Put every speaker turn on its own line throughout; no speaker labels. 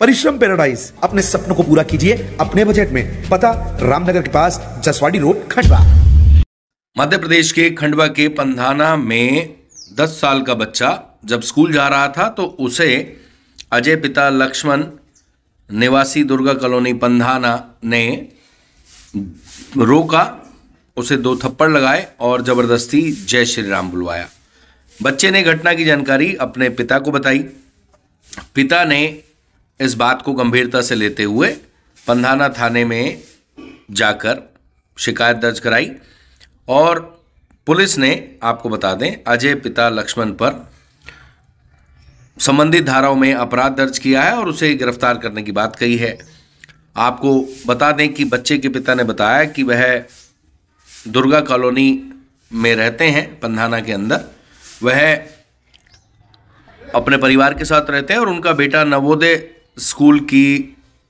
परिश्रम पैराडाइज अपने सपनों को पूरा कीजिए अपने बजट में पता रामनगर के पास जसवाड़ी रोड खंडवा
मध्य प्रदेश के खंडवा के पंधाना में 10 साल का बच्चा जब स्कूल जा रहा था तो उसे अजय पिता लक्ष्मण निवासी दुर्गा कॉलोनी पंधाना ने रोका उसे दो थप्पड़ लगाए और ज़बरदस्ती जय श्री राम बुलवाया बच्चे ने घटना की जानकारी अपने पिता को बताई पिता ने इस बात को गंभीरता से लेते हुए पंधाना थाने में जाकर शिकायत दर्ज कराई और पुलिस ने आपको बता दें अजय पिता लक्ष्मण पर संबंधित धाराओं में अपराध दर्ज किया है और उसे गिरफ्तार करने की बात कही है आपको बता दें कि बच्चे के पिता ने बताया कि वह दुर्गा कॉलोनी में रहते हैं पंधाना के अंदर वह अपने परिवार के साथ रहते हैं और उनका बेटा नवोदय स्कूल की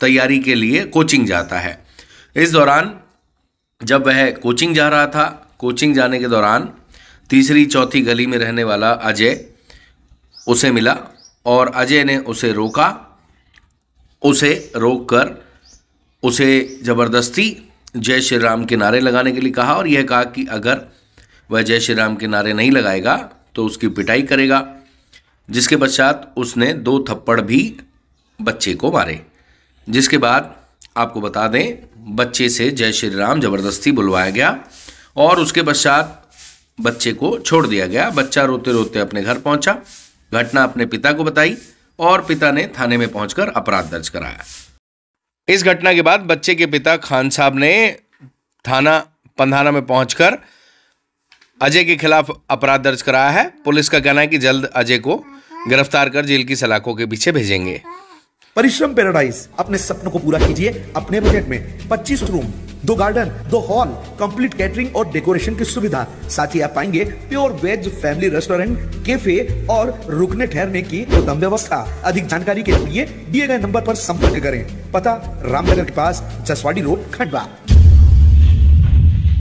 तैयारी के लिए कोचिंग जाता है इस दौरान जब वह कोचिंग जा रहा था कोचिंग जाने के दौरान तीसरी चौथी गली में रहने वाला अजय उसे मिला और अजय ने उसे रोका उसे रोककर उसे ज़बरदस्ती जय श्री राम के नारे लगाने के लिए कहा और यह कहा कि अगर वह जय श्री राम के नारे नहीं लगाएगा तो उसकी पिटाई करेगा जिसके पश्चात उसने दो थप्पड़ भी बच्चे को मारे जिसके बाद आपको बता दें बच्चे से जय श्री राम जबरदस्ती बुलवाया गया और उसके पश्चात बच्चे को छोड़ दिया गया बच्चा रोते रोते अपने घर पहुंचा घटना अपने पिता को बताई और पिता ने थाने में पहुंचकर अपराध दर्ज कराया इस घटना के बाद बच्चे के पिता खान साहब ने थाना पंधाना में पहुंचकर अजय के खिलाफ अपराध दर्ज कराया है पुलिस का कहना है कि जल्द अजय को गिरफ्तार कर जेल की सलाखों के पीछे भेजेंगे
परिश्रम पेराडाइज अपने सपनों को पूरा कीजिए अपने बजट में 25 रूम दो गार्डन दो हॉल कंप्लीट कैटरिंग और डेकोरेशन की सुविधा साथ ही आप पाएंगे pure veg family restaurant cafe और रुकने ठहरने की उत्तम व्यवस्था अधिक जानकारी के लिए दिए गए नंबर पर संपर्क करें पता रामनगर के पास जसवाड़ी रोड खंडवा